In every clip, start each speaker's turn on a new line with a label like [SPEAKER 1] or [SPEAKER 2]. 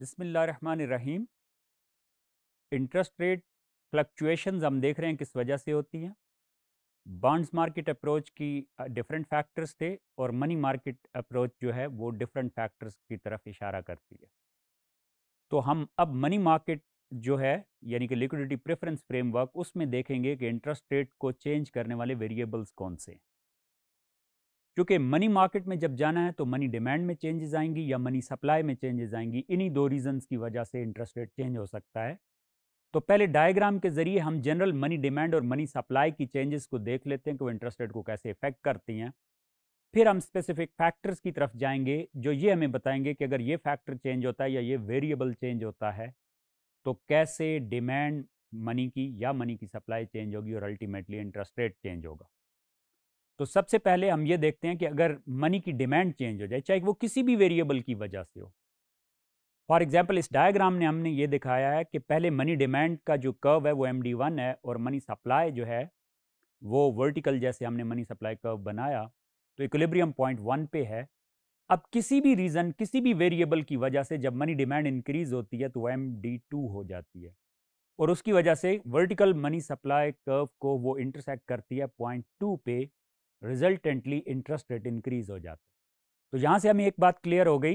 [SPEAKER 1] रहीम interest rate fluctuations हम देख रहे हैं किस वजह से होती हैं बॉन्ड्स मार्केट अप्रोच की डिफरेंट फैक्टर्स थे और मनी मार्केट अप्रोच जो है वो डिफरेंट फैक्टर्स की तरफ इशारा करती है तो हम अब मनी मार्केट जो है यानी कि लिक्विडिटी प्रेफरेंस फ्रेमवर्क उसमें देखेंगे कि इंटरेस्ट रेट को चेंज करने वाले वेरिएबल्स कौन से हैं क्योंकि मनी मार्केट में जब जाना है तो मनी डिमांड में चेंजेस आएंगी या मनी सप्लाई में चेंजेस आएंगी इन्हीं दो रीजंस की वजह से इंटरेस्ट रेट चेंज हो सकता है तो पहले डायग्राम के जरिए हम जनरल मनी डिमांड और मनी सप्लाई की चेंजेस को देख लेते हैं कि वो इंटरेस्ट रेट को कैसे इफेक्ट करती हैं फिर हम स्पेसिफिक फैक्टर्स की तरफ जाएंगे जो ये हमें बताएंगे कि अगर ये फैक्टर चेंज होता है या ये वेरिएबल चेंज होता है तो कैसे डिमांड मनी की या मनी की सप्लाई चेंज होगी और अल्टीमेटली इंटरेस्ट रेट चेंज होगा तो सबसे पहले हम ये देखते हैं कि अगर मनी की डिमांड चेंज हो जाए चाहे वो किसी भी वेरिएबल की वजह से हो फॉर एग्जाम्पल इस डायग्राम ने हमने ये दिखाया है कि पहले मनी डिमांड का जो कर्व है वो एम वन है और मनी सप्लाई जो है वो वर्टिकल जैसे हमने मनी सप्लाई कर्व बनाया तो इक्विलिब्रियम पॉइंट वन पे है अब किसी भी रीज़न किसी भी वेरिएबल की वजह से जब मनी डिमांड इंक्रीज होती है तो वो एम डी टू हो जाती है और उसकी वजह से वर्टिकल मनी सप्लाई कर्व को वो इंटरसेक्ट करती है पॉइंट टू पे रिजल्टेंटली इंटरेस्ट रेट इंक्रीज हो जाते तो यहाँ से हमें एक बात क्लियर हो गई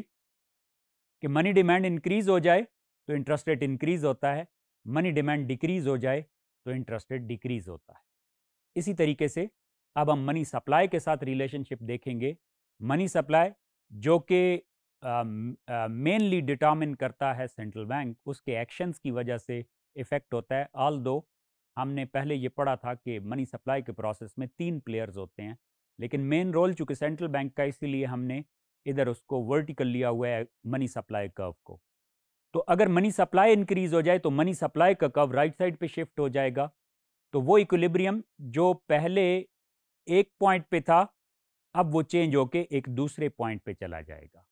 [SPEAKER 1] कि मनी डिमांड इंक्रीज हो जाए तो इंटरेस्ट रेट इंक्रीज होता है मनी डिमांड डिक्रीज हो जाए तो इंटरेस्ट रेट डिक्रीज होता है इसी तरीके से अब हम मनी सप्लाई के साथ रिलेशनशिप देखेंगे मनी सप्लाई जो कि मेनली डिटर्मिन करता है सेंट्रल बैंक उसके एक्शंस की वजह से इफ़ेक्ट होता है ऑल दो हमने पहले ये पढ़ा था कि मनी सप्लाई के प्रोसेस में तीन प्लेयर्स होते हैं लेकिन मेन रोल चूँकि सेंट्रल बैंक का इसीलिए हमने इधर उसको वर्टिकल लिया हुआ है मनी सप्लाई कर्व को तो अगर मनी सप्लाई इंक्रीज हो जाए तो मनी सप्लाई का कर्व राइट साइड पे शिफ्ट हो जाएगा तो वो इक्विलिब्रियम जो पहले एक पॉइंट पे था अब वो चेंज होके एक दूसरे पॉइंट पे चला जाएगा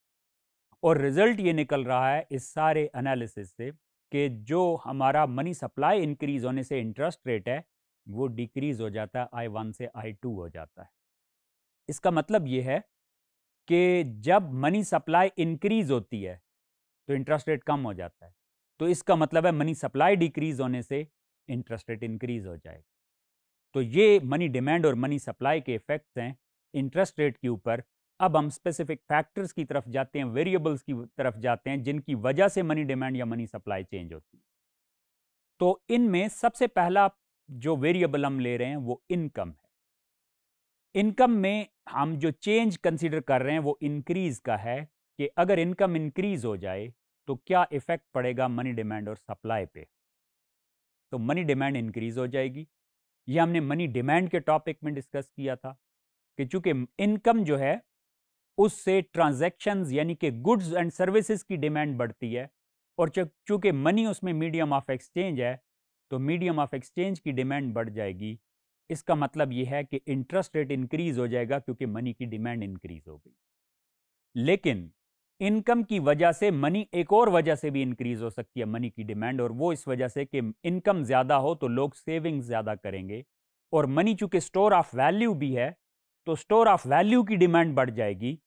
[SPEAKER 1] और रिजल्ट ये निकल रहा है इस सारे एनालिसिस से कि जो हमारा मनी सप्लाई इंक्रीज होने से इंटरेस्ट रेट है वो डिक्रीज हो जाता है आई वन से आई टू हो जाता है इसका मतलब ये है कि जब मनी सप्लाई इंक्रीज होती है तो इंटरेस्ट रेट कम हो जाता है तो इसका मतलब है मनी सप्लाई डिक्रीज होने से इंटरेस्ट रेट इंक्रीज हो जाएगा तो ये मनी डिमांड और मनी सप्लाई के इफेक्ट्स हैं इंटरेस्ट रेट के ऊपर अब हम स्पेसिफिक फैक्टर्स की तरफ जाते हैं वेरिएबल्स की तरफ जाते हैं जिनकी वजह से मनी डिमांड या मनी सप्लाई चेंज होती है तो इनमें सबसे पहला जो वेरिएबल हम ले रहे हैं वो इनकम है इनकम में हम जो चेंज कंसिडर कर रहे हैं वो इंक्रीज का है कि अगर इनकम इंक्रीज हो जाए तो क्या इफेक्ट पड़ेगा मनी डिमांड और सप्लाई पे तो मनी डिमांड इंक्रीज हो जाएगी ये हमने मनी डिमांड के टॉपिक में डिस्कस किया था कि चूंकि इनकम जो है उससे ट्रांजेक्शन यानी कि गुड्स एंड सर्विसेज की डिमांड बढ़ती है और चूँकि मनी उसमें मीडियम ऑफ एक्सचेंज है तो मीडियम ऑफ एक्सचेंज की डिमांड बढ़ जाएगी इसका मतलब यह है कि इंटरेस्ट रेट इंक्रीज हो जाएगा क्योंकि मनी की डिमांड इंक्रीज हो गई लेकिन इनकम की वजह से मनी एक और वजह से भी इंक्रीज हो सकती है मनी की डिमांड और वो इस वजह से कि इनकम ज़्यादा हो तो लोग सेविंग ज़्यादा करेंगे और मनी चूंकि स्टोर ऑफ वैल्यू भी है तो स्टोर ऑफ वैल्यू की डिमांड बढ़ जाएगी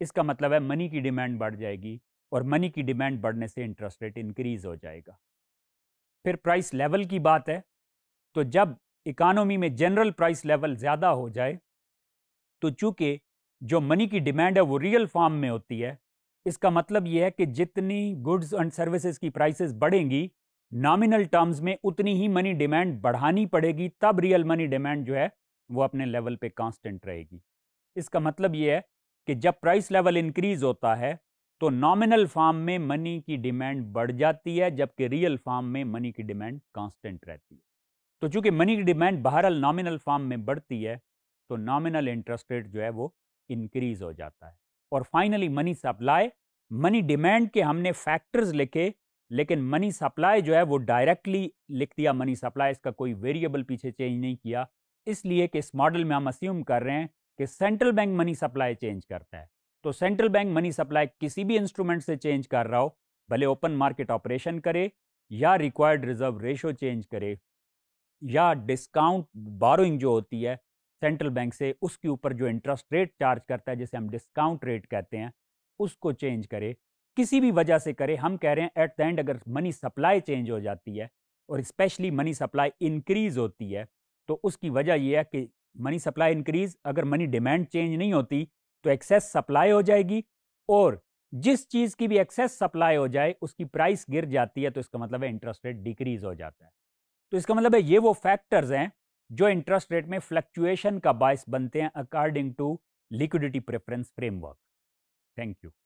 [SPEAKER 1] इसका मतलब है मनी की डिमांड बढ़ जाएगी और मनी की डिमांड बढ़ने से इंटरेस्ट रेट इंक्रीज हो जाएगा फिर प्राइस लेवल की बात है तो जब इकानोमी में जनरल प्राइस लेवल ज़्यादा हो जाए तो चूँकि जो मनी की डिमांड है वो रियल फॉर्म में होती है इसका मतलब ये है कि जितनी गुड्स एंड सर्विसेज की प्राइसेस बढ़ेंगी नॉमिनल टर्म्स में उतनी ही मनी डिमांड बढ़ानी पड़ेगी तब रियल मनी डिमांड जो है वो अपने लेवल पे कांस्टेंट रहेगी इसका मतलब ये है कि जब प्राइस लेवल इंक्रीज होता है तो नॉमिनल फार्म में मनी की डिमांड बढ़ जाती है जबकि रियल फार्म में मनी की डिमांड कांस्टेंट रहती है तो चूंकि मनी की डिमांड बहरहाल नॉमिनल फार्म में बढ़ती है तो नॉमिनल इंटरेस्ट रेट जो है वो इंक्रीज हो जाता है और finally money supply money demand के हमने फैक्टर्स लिखे लेकिन मनी सप्लाई जो है वो डायरेक्टली लिख दिया मनी सप्लाई इसका कोई वेरिएबल पीछे चेंज नहीं किया इसलिए कि इस मॉडल में हम अस्यूम कर रहे हैं कि central bank money supply change करता है तो सेंट्रल बैंक मनी सप्लाई किसी भी इंस्ट्रूमेंट से चेंज कर रहा हो भले ओपन मार्केट ऑपरेशन करे या रिक्वायर्ड रिजर्व रेशो चेंज करे या डिस्काउंट बारोइंग जो होती है सेंट्रल बैंक से उसके ऊपर जो इंटरेस्ट रेट चार्ज करता है जिसे हम डिस्काउंट रेट कहते हैं उसको चेंज करे किसी भी वजह से करे हम कह रहे हैं एट द एंड अगर मनी सप्लाई चेंज हो जाती है और स्पेशली मनी सप्लाई इंक्रीज होती है तो उसकी वजह यह है कि मनी सप्लाई इंक्रीज अगर मनी डिमांड चेंज नहीं होती तो एक्सेस सप्लाई हो जाएगी और जिस चीज़ की भी एक्सेस सप्लाई हो जाए उसकी प्राइस गिर जाती है तो इसका मतलब है इंटरेस्ट रेट डिक्रीज हो जाता है तो इसका मतलब है ये वो फैक्टर्स हैं जो इंटरेस्ट रेट में फ्लक्चुएशन का बायस बनते हैं according to liquidity preference framework thank you